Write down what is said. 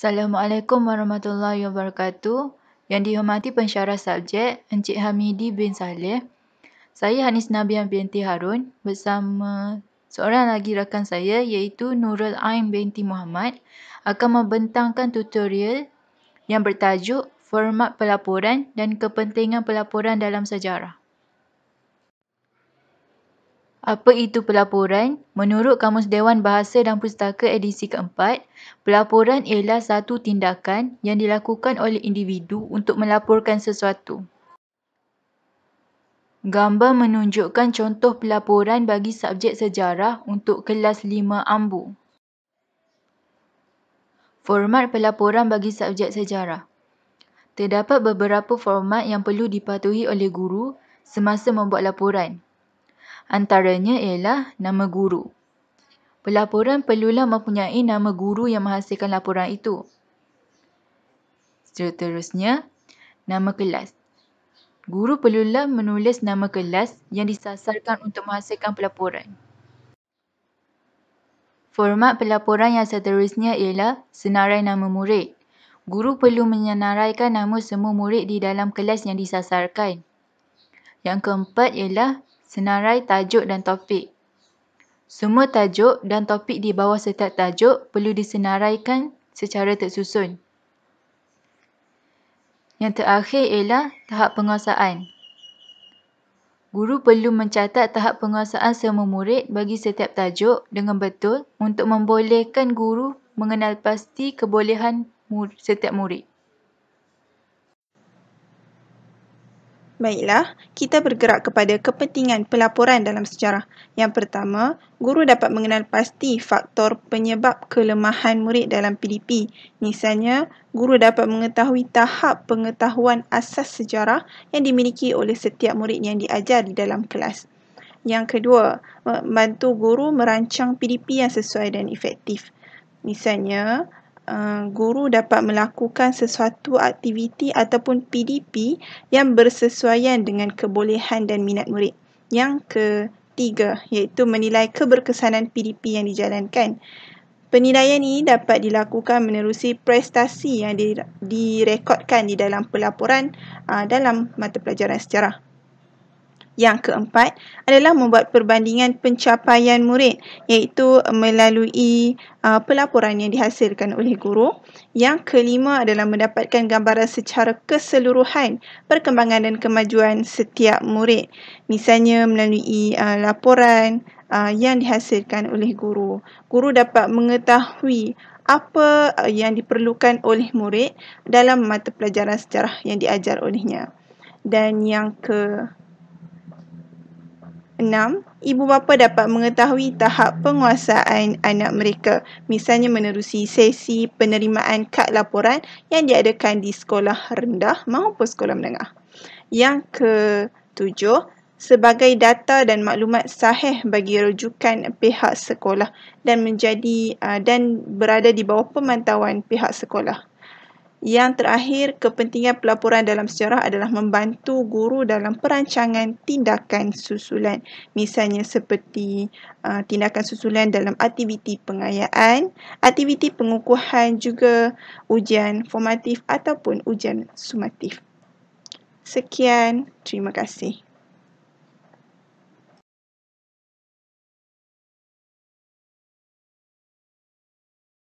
Assalamualaikum warahmatullahi wabarakatuh. Yang dihormati pensyarah subjek, Encik Hamidi bin Saleh. Saya Hanis Nabian binti Harun bersama seorang lagi rakan saya iaitu Nurul Ain binti Muhammad akan membentangkan tutorial yang bertajuk Format Pelaporan dan Kepentingan Pelaporan dalam Sejarah. Apa itu pelaporan? Menurut Kamus Dewan Bahasa dan Pustaka edisi keempat, pelaporan ialah satu tindakan yang dilakukan oleh individu untuk melaporkan sesuatu. Gambar menunjukkan contoh pelaporan bagi subjek sejarah untuk kelas 5 AMBU. Format pelaporan bagi subjek sejarah. Terdapat beberapa format yang perlu dipatuhi oleh guru semasa membuat laporan antaranya ialah nama guru. Pelaporan perlulah mempunyai nama guru yang menghasilkan laporan itu. Seterusnya, nama kelas. Guru perlulah menulis nama kelas yang disasarkan untuk menghasilkan pelaporan. Format pelaporan yang seterusnya ialah senarai nama murid. Guru perlu menyenaraikan nama semua murid di dalam kelas yang disasarkan. Yang keempat ialah senarai tajuk dan topik. Semua tajuk dan topik di bawah setiap tajuk perlu disenaraikan secara tersusun. Yang terakhir ialah tahap penguasaan. Guru perlu mencatat tahap penguasaan semua murid bagi setiap tajuk dengan betul untuk membolehkan guru mengenal pasti kebolehan setiap murid. Baiklah, kita bergerak kepada kepentingan pelaporan dalam sejarah. Yang pertama, guru dapat mengenal pasti faktor penyebab kelemahan murid dalam PDP. Misalnya, guru dapat mengetahui tahap pengetahuan asas sejarah yang dimiliki oleh setiap murid yang diajar di dalam kelas. Yang kedua, membantu guru merancang PDP yang sesuai dan efektif. Misalnya, Eh, guru dapat melakukan sesuatu aktiviti ataupun PDP yang bersesuaian dengan kebolehan dan minat murid. Yang ketiga iaitu menilai keberkesanan PDP yang dijalankan. Penilaian ini dapat dilakukan menerusi prestasi yang direkodkan di dalam pelaporan eh, dalam mata pelajaran sejarah. Yang keempat adalah membuat perbandingan pencapaian murid iaitu melalui uh, pelaporan yang dihasilkan oleh guru. Yang kelima adalah mendapatkan gambaran secara keseluruhan perkembangan dan kemajuan setiap murid. Misalnya melalui uh, laporan uh, yang dihasilkan oleh guru. Guru dapat mengetahui apa uh, yang diperlukan oleh murid dalam mata pelajaran sejarah yang diajar olehnya. Dan yang ke Enam, ibu bapa dapat mengetahui tahap penguasaan anak mereka, misalnya menerusi sesi penerimaan kad laporan yang diadakan di sekolah rendah maupun sekolah menengah. Yang ketujuh, sebagai data dan maklumat sahih bagi rujukan pihak sekolah dan menjadi ah, dan berada di bawah pemantauan pihak sekolah. Yang terakhir, kepentingan pelaporan dalam sejarah adalah membantu guru dalam perancangan tindakan susulan. Misalnya seperti uh, tindakan susulan dalam aktiviti pengayaan, aktiviti pengukuhan juga ujian formatif ataupun ujian sumatif. Sekian, terima kasih.